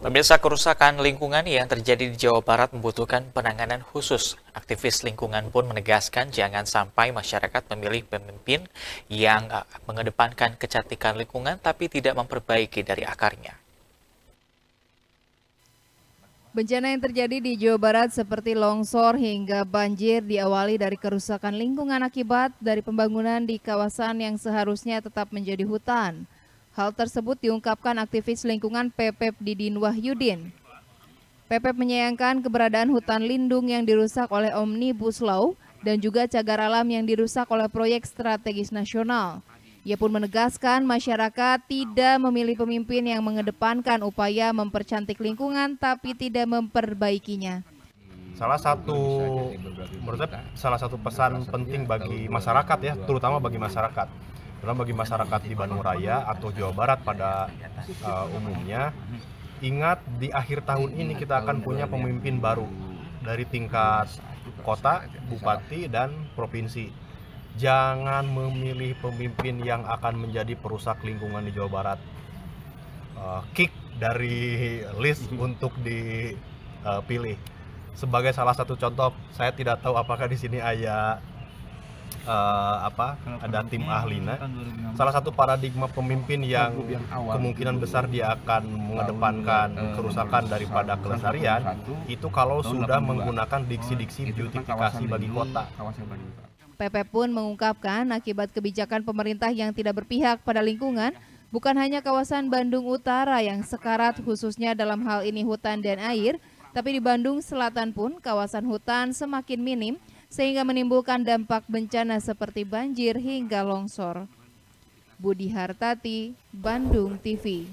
Pemirsa kerusakan lingkungan yang terjadi di Jawa Barat membutuhkan penanganan khusus. Aktivis lingkungan pun menegaskan jangan sampai masyarakat memilih pemimpin yang eh, mengedepankan kecantikan lingkungan tapi tidak memperbaiki dari akarnya. Bencana yang terjadi di Jawa Barat seperti longsor hingga banjir diawali dari kerusakan lingkungan akibat dari pembangunan di kawasan yang seharusnya tetap menjadi hutan. Hal tersebut diungkapkan aktivis lingkungan Pepep Didin Wahyudin. Pepep menyayangkan keberadaan hutan lindung yang dirusak oleh Omnibus Law dan juga cagar alam yang dirusak oleh proyek strategis nasional. Ia pun menegaskan masyarakat tidak memilih pemimpin yang mengedepankan upaya mempercantik lingkungan tapi tidak memperbaikinya. Salah satu menurut saya salah satu pesan penting bagi masyarakat ya, terutama bagi masyarakat dalam bagi masyarakat di Bandung Raya atau Jawa Barat pada uh, umumnya ingat di akhir tahun ini kita akan punya pemimpin baru dari tingkat kota, bupati dan provinsi. Jangan memilih pemimpin yang akan menjadi perusak lingkungan di Jawa Barat. Uh, kick dari list untuk dipilih. Eh, Sebagai salah satu contoh, saya tidak tahu apakah di sini Ayah uh, apa ada tim ahlina kan salah satu paradigma pemimpin yang kemungkinan besar dia akan mengedepankan kerusakan daripada kelestarian itu kalau sudah menggunakan diksi-diksi oh, kan beautifikasi bagi kota PP pun mengungkapkan akibat kebijakan pemerintah yang tidak berpihak pada lingkungan bukan hanya kawasan Bandung Utara yang sekarat khususnya dalam hal ini hutan dan air tapi di Bandung Selatan pun kawasan hutan semakin minim sehingga menimbulkan dampak bencana seperti banjir hingga longsor. Budi Hartati, Bandung TV.